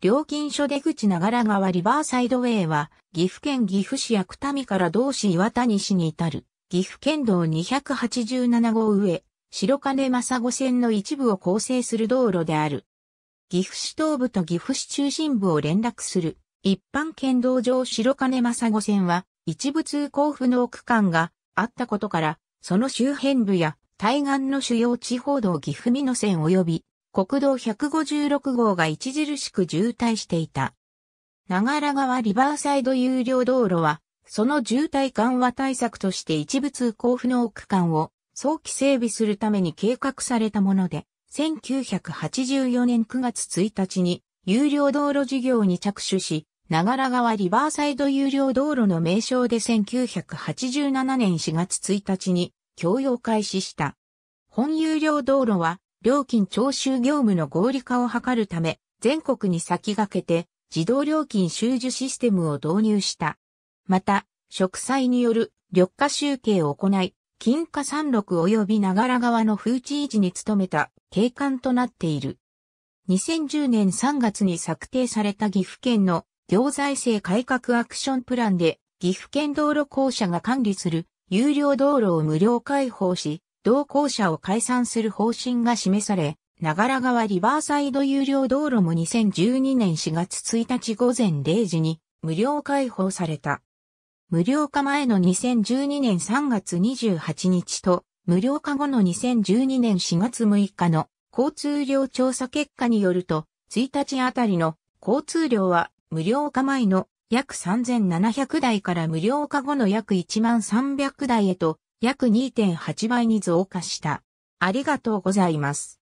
料金所出口ながら川リバーサイドウェイは、岐阜県岐阜市九民から同市岩谷市に至る、岐阜県道287号上、白金正子線の一部を構成する道路である。岐阜市東部と岐阜市中心部を連絡する、一般県道上白金正子線は、一部通行不能区間があったことから、その周辺部や対岸の主要地方道岐阜美濃線及び国道156号が著しく渋滞していた。長良川リバーサイド有料道路は、その渋滞緩和対策として一部通行不能区間を早期整備するために計画されたもので、1984年9月1日に有料道路事業に着手し、長良川リバーサイド有料道路の名称で1987年4月1日に供用開始した。本有料道路は料金徴収業務の合理化を図るため、全国に先駆けて自動料金収受システムを導入した。また、植栽による緑化集計を行い、金貨山麓及び長良川の風地維持に努めた景観となっている。2010年3月に策定された岐阜県の行財政改革アクションプランで岐阜県道路公社が管理する有料道路を無料開放し、同行者を解散する方針が示され、長良川リバーサイド有料道路も2012年4月1日午前0時に無料開放された。無料化前の2012年3月28日と無料化後の2012年4月6日の交通量調査結果によると、1日あたりの交通量は無料化前の約3700台から無料化後の約1万300台へと約2.8倍に増加した。ありがとうございます。